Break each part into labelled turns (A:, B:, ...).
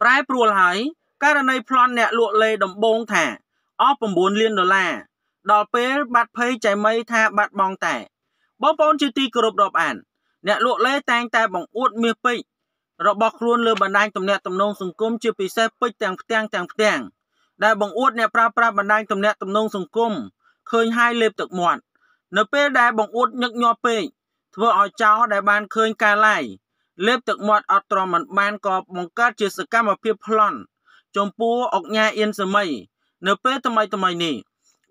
A: ប្រែប្រួលហើយករណីប្លន់អ្នកលក់លេដំបងថាអស់9លានដុល្លារដល់ពេលបាត់ភ័យចៃមីថាបាត់បង់តែបងប្អូនជាទីគោរពរាប់អាន អ្នកលក់លេតែងតែបង្អួតមាសពេជ្ររបស់ខ្លួនលើបណ្ដាញទំនាក់ទំនងសង្គមជាពិសេសពេជ្រទាំងផ្ទាំងទាំងផ្ទាំងដែលបង្អួតអ្នកប្រើប្រាស់បណ្ដាញទំនាក់ទំនងសង្គមឃើញហើយលេបទឹកមាត់នៅពេលដែលបង្អួតញឹកញាប់ពេកធ្វើឲ្យចោរដែលបានឃើញការឡាយលេបទឹកមាត់អត់ទ្រាំមិនបានក៏បង្កើតជាសកម្មភាពប្លន់ ចំពោះអុកញ៉ាអៀនសមីនៅពេលថ្មីថ្មីនេះ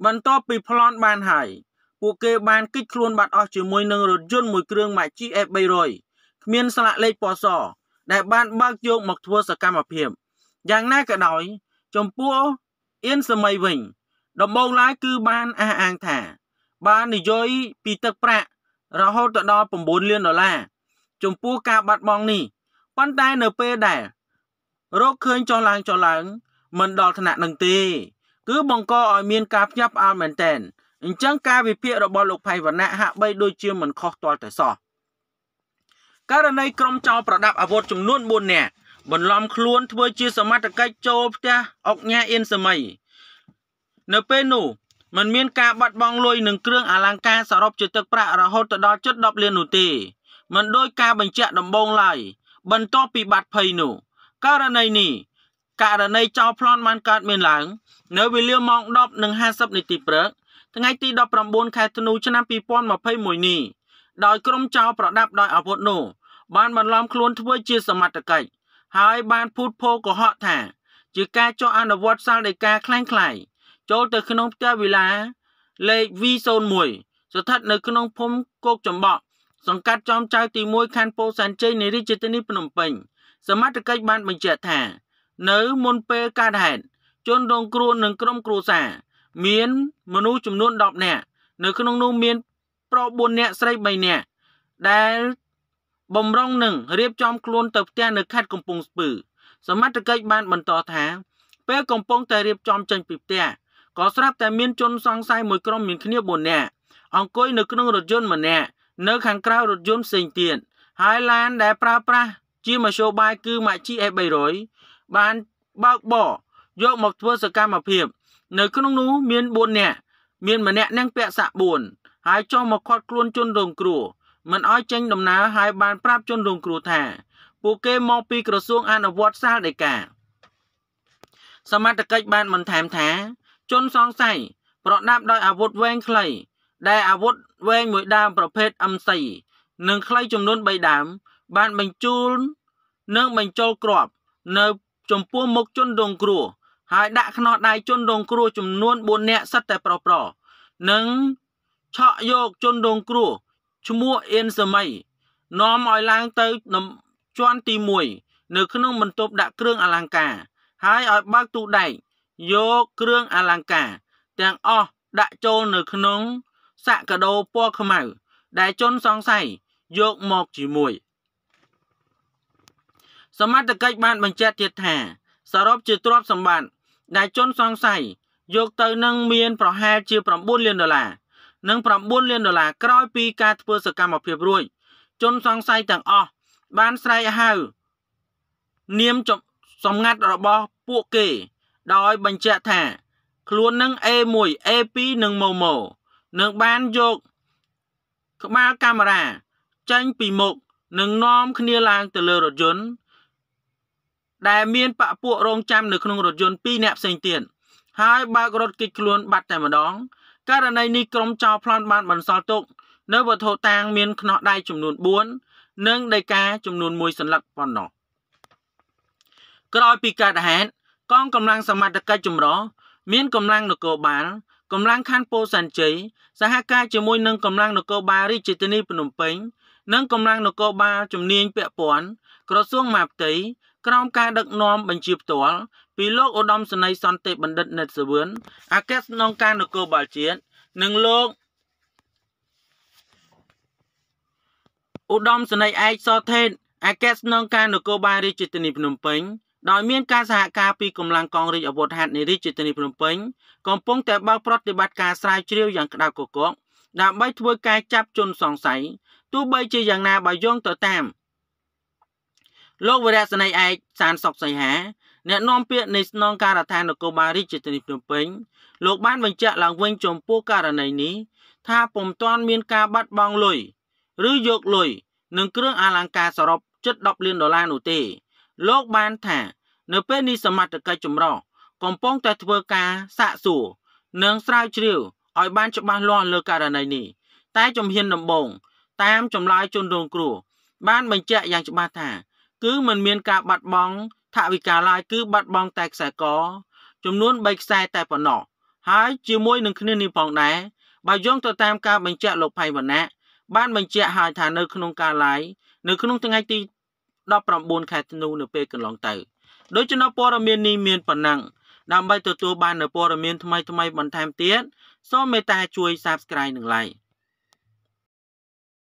A: បន្ទាប់ពីប្លន់បានហើយពួកគេបានគិតខ្លួនបាត់អស់ជាមួយនឹងរថយន្តមួយគ្រឿងម៉ាក GF 300គ្មានស្លាកលេខពណ៌សដែលបានបើកយកមកធ្វើសកម្មភាពយ៉ាងណាក៏ដោយចំពោះអៀនសមីវិញដំបូងឡើយគឺបានអះអាងថា បាននិយាយពីទឹកប្រាក់រហូតដល់9លានដុល្លារចំពោះការបាត់បង់នេះប៉ុន្តែនៅពេលដែលរោគឃើញចុះឡើងចុះឡើងមិនដល់ថ្នាក់នឹងទេ គឺបង្កឲ្យមានការផ្ញាប់ផ្អើលមែនតែនអញ្ចឹងការវិភាគរបស់លោកផៃវណ្ណៈហាក់បីដូចជាមិនខុសទាល់តែសោះករណីក្រុមចោរប្រដាប់អាវុធចំនួន4នាក់បន្លំខ្លួនធ្វើជាសមត្ថកិច្ចចូលផ្ទះអុកញ៉ាអ៊ីនសម័យនៅពេលនោះมันមានការបាត់បង់លុយនិងគ្រឿងអលង្ការសរុបជាទឹកប្រាក់រហូតដល់ជិត10លាននោះទេមិនដោយការបញ្ជាក់ដំបូងឡើយបន្ទាប់ពីបាត់ភ័យនោះករណីនេះករណីចោលប្លន់បានកើតមានឡើងនៅវេលាម៉ោង10:50នាទីព្រឹកថ្ងៃទី19ខែធ្នូឆ្នាំ2021នេះដោយក្រុមចោរប្រដាប់ដោយអាវុធនោះបានបន្លំខ្លួនធ្វើជាសមត្ថកិច្ចហើយបានភូតភរកុហកថាជាការចោះអនុវត្តសាលដីកាខ្លាំងខ្លាយចូលទៅក្នុងផ្ទះវិឡាលេខ V01 ស្ថិតនៅក្នុងភូមិគោកចំបក់សង្កាត់ចំចៅទី1ខណ្ឌពោធិ៍សែនជ័យនៃរាជធានីភ្នំពេញ សមត្ថកិច្ចបានបញ្ជាក់ថានៅមុនពេលកើតហេតុជនរងគ្រោះនិងក្រុមគ្រួសារមានមនុស្សចំនួន10នាក់នៅក្នុងនោះមានប្រុស4នាក់ស្រី3នាក់ដែលបំរុងនឹងរៀបចំខ្លួនទៅផ្ទះនៅខេត្តកំពង់ស្ពឺសមត្ថកិច្ចបានបន្តថា ពេលកំពុងតែរៀបចំចេញពីផ្ទះក៏ស្រាប់តែមានជនសង្ស័យមួយក្រុមមានគ្នា4នាក់អង្គុយនៅក្នុងរថយន្តម្នាក់នៅខាងក្រៅរថយន្តផ្សេងទៀតហើយឡានដែលប្រើប្រាស់ជាមធ្យោបាយគឺ Mazda E300 បានបើកបរយកមកធ្វើសកម្មភាព នៅ ក្នុងនោះមាន4នាក់មានម្នាក់នឹងពាក់សាក់4ហើយចុះមកខាត់ខ្លួនជនរងគ្រោះមិនអោយចេញដំណើរហើយបានប្រាប់ជនរងគ្រោះថា ពួកគេមកពីក្រសួងអនុវត្តសាលដីកាសមត្ថកិច្ចបានបន្ថែមថា ជនសង្ស័យប្រដាប់ដោយអាវុធវែងខ្លីដែលអាវុធវែងមួយដើម ប្រភេទ M4 និងខ្លីចំនួន3ដើម បានបញ្ជូននិងបញ្ចូលគ្រាប់នៅចំពោះមុខជនរងគ្រោះហើយដាក់ខ្នោះដៃជនរងគ្រោះចំនួន4នាក់សិតតែប្រប្រ និងឆក់យកជនរងគ្រោះឈ្មោះអៀនសម័យនាំឲ្យឡើងទៅជាន់ទី1នៅ ក្នុងបន្ទប់ដាក់គ្រឿងអលង្ការហើយឲ្យបើកទូដែកយកគ្រឿងអលង្ការ ទាំងអស់ដាក់ចូលនៅក្នុងសក្កដោពណ៌ខ្មៅដែលជនសង្ស័យយកមកជាមួយសមត្ថកិច្ចបានបញ្ជាក់ទៀតថាសរុបជាទ្រព្យសម្បត្តិដែលជនសង្ស័យយកទៅនឹងមានប្រហែលជា9លានដុល្លារនិង9លានដុល្លារក្រោយពីការធ្វើសកម្មភាពរួចជនសង្ស័យទាំងអស់បានស្រែកហៅនាមសម្ងាត់របស់ពួកគេ ដោយបញ្ជាក់ថា ខ្លួននឹង A1 A2 និង Momo នឹងបានយកក្បាលកាមេរ៉ាចេញពីមុខនឹងនាំគ្នាឡើងទៅលើរថយន្តដែលមានបពពួករងចាំនៅក្នុងរថយន្ត2នាក់ផ្សេងទៀតហើយបើករត់គេចខ្លួនបាត់តែម្ដង ករណីនេះក្រុមចោរប្លន់បានបន្សល់ទុក នៅវត្ថុតាងមានខ្នោះដៃចំនួន4និងដីកាចំនួន1សន្លឹកប៉ុណ្ណោះក្រោយពីកើតហេតុកងកម្លាំងសមត្ថកិច្ចចម្រុះមានកម្លាំងនគរបាលកម្លាំងខណ្ឌពោធិ៍សែនជ័យសហការជាមួយនឹងកម្លាំងនគរបាលរាជធានីភ្នំពេញនិងកម្លាំងនគរបាលជំនាញពាក់ព័ន្ធក្រសួងមហាផ្ទៃក្រោមការដឹកនាំបញ្ជាផ្ទាល់ពីលោកឧត្តមសេនីយ៍សន្តិបណ្ឌិតណិតសវឿនអគ្គស្នងការនគរបាលជាតិនិងលោកឧត្តមសេនីយ៍ឯកសថេតអគ្គស្នងការនគរបាលរាជធានីភ្នំពេញដោយមានការសហការពីកម្លាំងកងរាជអាវុធហត្ថនារីជាធានីភ្នំពេញកំពុងតែបើកប្រតិបត្តិការស្រាវជ្រាវយ៉ាងក្តៅកគកដើម្បីធ្វើការចាប់ជនសង្ស័យទោះបីជាយ៉ាងណាបើយោងទៅតាមលោកវរៈសនីឯកសានសុកសីហាអ្នកនាំពាក្យនៃស្នងការដ្ឋាននគរបាលរាជធានីភ្នំពេញលោកបានបញ្ជាក់ឡើងវិញចំពោះករណីនេះថាពុំទាន់មានការបាត់បង់លុយឬយកលុយនិងគ្រឿងអលង្ការសរុបជិត10លានដុល្លារនោះទេលោកបានថានៅពេលនេះសមត្ថកិច្ចចម្រុះកំពុងតែធ្វើការសាកសួរនិងស្រាវជ្រាវឲ្យបានច្បាស់លាស់លើករណីនេះតែជំហានដំបូងតាមចម្លើយជនរងគ្រោះបាន បញ្ជាក់យ៉ាងច្បាស់ថា គឺមិនមានការបាត់បង់ថវិកាឡើយគឺបាត់បង់តែខ្សែកចំនួន3ខ្សែតែប៉ុណ្ណោះហើយជាមួយនឹងគ្នានេះផងដែរបើយោងទៅតាមការបញ្ជាក់លោកផៃវណ្ណៈបានបញ្ជាក់ហើយថានៅក្នុងការឡាយនៅក្នុងថ្ងៃទី19ខែធ្នូនៅពេលកន្លងទៅដូច្នេះព័ត៌មាននេះមានប៉ុណ្ណឹងដើម្បីទទួលបាននូវព័ត៌មានថ្មីៗបន្ថែមទៀតសូមមេត្តាជួយ Subscribe និង Like